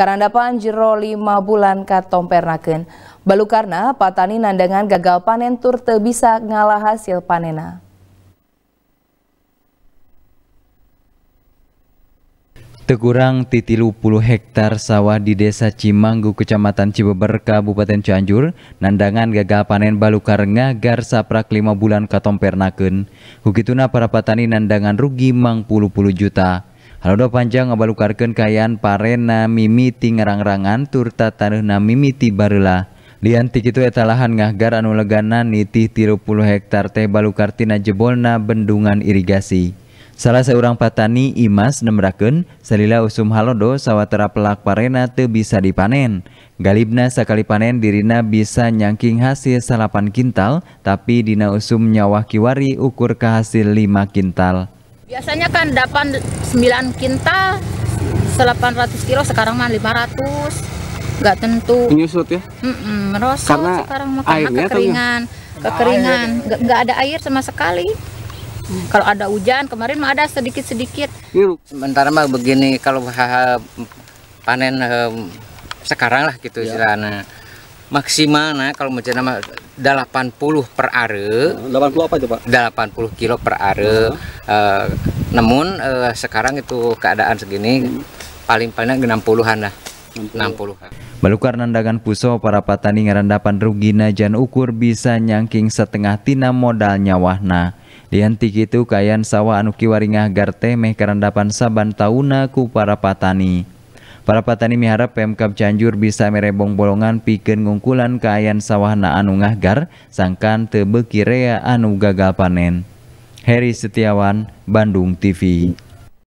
Karena dapat jero lima bulan Balu Balukarna patani nandangan gagal panen tur bisa ngalah hasil panena. Tegurang titilu puluh hektar sawah di desa Cimanggu, kecamatan Cibeber, Kabupaten Cianjur, nandangan gagal panen agar saprak lima bulan katompernaken. Hukituna para patani nandangan rugi mang puluh puluh juta. Halodo panjang ngebalukaken kayan parena mimmitingerrangrangan Turta tanruh na mimiti barulah. Litikitu ya talahan ngagar anu legana nitih tirupul hektar te Ballukartina jebolna bendndungan irigasi. Salah seorang Patani Imas nemraken, salila usum Halodo sawwatera pelak Parena bisa dipanen. Gallibna sakalipanen Dirina bisa nyangking hasil salapan kintal, tapi dina usum nyawa kiwari ukur ke hasil 5 kintal. Biasanya kan dapat 9 kintal, 800 kilo, sekarang mah 500 nggak tentu menyusut ya mm -mm, merosot karena sekarang makan kekeringan kekeringan nggak, ada air sama sekali kalau ada hujan kemarin mah ada sedikit sedikit iya, sementara mah begini kalau panen eh, sekarang lah gitu ya. istilahnya maksimal nah kalau macam nama 80 per are 80 apa itu Pak 80 kilo per are uh -huh. uh, namun uh, sekarang itu keadaan segini hmm. paling paling 60-an lah 60 an Melukar nandangan puso para petani ngarandapan rugina jan ukur bisa nyangking setengah tina modal nyawahna. Lihan itu kayan sawah anuki waringah garte meh karandapan saban tauna ku para petani. Para petani miharap Pemkap Cianjur bisa merebong bolongan pikeun ngungkulan kaayaan sawah na anu ngahgar sangkan teu beuki rea anu gagal panen. Heri Setiawan, Bandung TV.